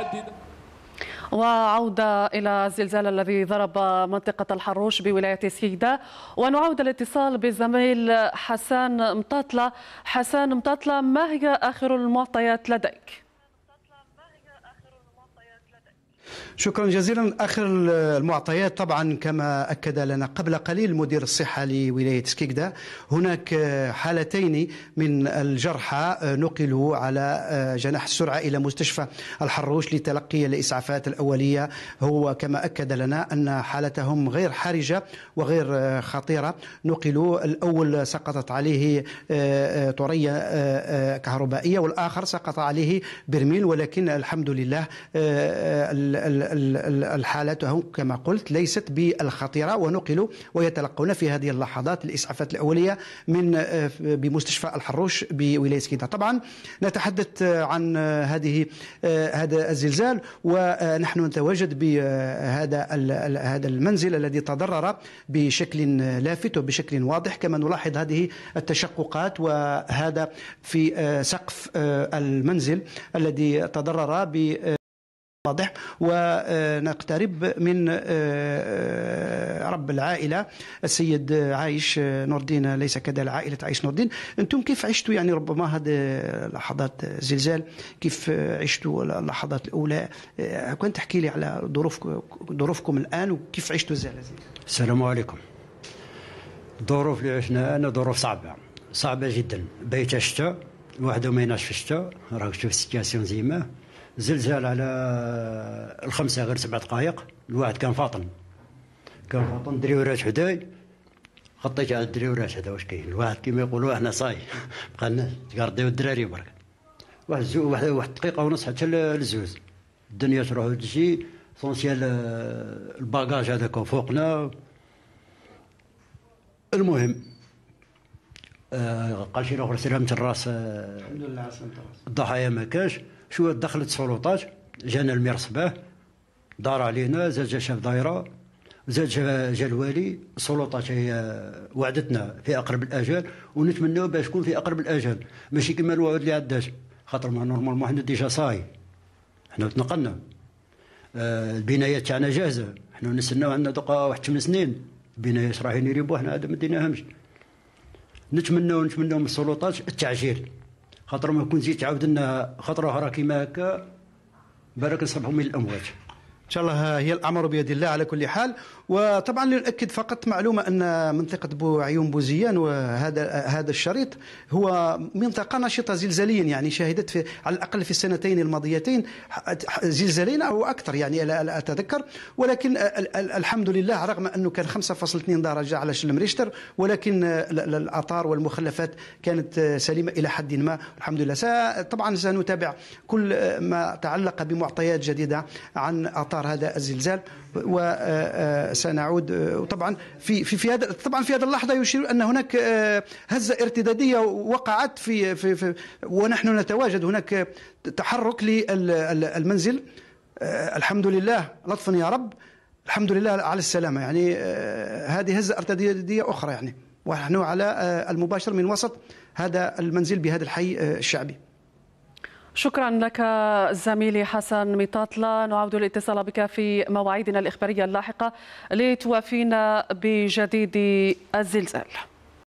متعددة وعودة إلى الزلزال الذي ضرب منطقة الحروش بولاية سيدة ونعود الاتصال بالزميل حسان مطاطلة حسان مطاطلة ما هي آخر المعطيات لديك؟ شكرا جزيلا اخر المعطيات طبعا كما اكد لنا قبل قليل مدير الصحه لولايه سكيكدا هناك حالتين من الجرحى نقلوا على جناح السرعه الى مستشفى الحروش لتلقي الاسعافات الاوليه هو كما اكد لنا ان حالتهم غير حرجه وغير خطيره نقلوا الاول سقطت عليه طريه كهربائيه والاخر سقط عليه برميل ولكن الحمد لله حالتهم كما قلت ليست بالخطيرة ونقلوا ويتلقون في هذه اللحظات الإسعافات الأولية من آه، بمستشفى الحروش بولاية كيدا طبعا نتحدث آه، عن آه، هذه هذا الزلزال ونحن نتواجد بهذا هذا المنزل الذي تضرر بشكل لافت وبشكل واضح كما نلاحظ هذه التشققات وهذا في سقف المنزل الذي تضرر ب واضح ونقترب من آه، آه، رب العائله السيد عايش نور الدين ليس كذا عائله عايش نور الدين انتم كيف عشتوا يعني ربما هذه لحظات زلزال كيف عشتوا اللحظات الاولى آه، كنت تحكي لي على ظروف ظروفكم الان وكيف عشتوا الزلزال السلام عليكم الظروف اللي عشناها انا ظروف صعبه صعبه جدا بيت الشتاء واحد ما يناش في الشتاء راك تشوف السيتياسيون زيما زلزال على الخمسة غير سبع دقائق الواحد كان فاطن كان فاطن دري وراش حداي خطيت على الدري وراش هذا واش كاين الواحد كيما يقولوا احنا صاي بقى الناس تقارديو الدراري برك واحد زو واحد, واحد دقيقة ونص حتى للزوز الدنيا تروح وتجي سونسيال الباجاج هذاك فوقنا المهم آه قال شي اخر سلامة الراس الحمد لله على سلامة الراس الضحايا ما كانش شو دخلت السلطات جانا المير صباح دار علينا زاد جا شاف دايره زاد جا الوالي السلطات هي وعدتنا في اقرب الاجال ونتمناو باش تكون في اقرب الاجال ماشي كما الوعود اللي عدات خاطر ما نورمالمون حنا ديجا صاي حنا تنقلنا آه، البنايات تاعنا جاهزه حنا نستناو عندنا دوكا واحد ثمان سنين البنايات راهي يريبوها حنا عاد ما ديناهمش نتمناو نتمناو من السلطات التعجيل خاطر ما كون زيد تعاود لنا خطره اخرى كيما هكا بالك نصبحوا من الاموات ان شاء الله هي الامر بيد الله على كل حال وطبعا لنؤكد فقط معلومه ان منطقه بو عيون بوزيان وهذا هذا الشريط هو منطقه نشطه زلزاليا يعني شهدت في على الاقل في السنتين الماضيتين زلزالين او اكثر يعني لا اتذكر ولكن الحمد لله رغم انه كان 5.2 درجه على شلم ريشتر ولكن الاثار والمخلفات كانت سليمه الى حد ما الحمد لله طبعا سنتابع كل ما تعلق بمعطيات جديده عن اثار اثار هذا الزلزال وسنعود آه، آه، وطبعا آه، في في في هذا طبعا في هذه اللحظه يشير ان هناك هزه ارتداديه وقعت في في, في ونحن نتواجد هناك تحرك للمنزل الحمد لله لطفا يا رب الحمد لله على السلامه يعني هذه هزه ارتداديه اخرى يعني ونحن على المباشر من وسط هذا المنزل بهذا الحي الشعبي شكرا لك زميلي حسن مطاطلة نعود الاتصال بك في مواعيدنا الإخبارية اللاحقة لتوافينا بجديد الزلزال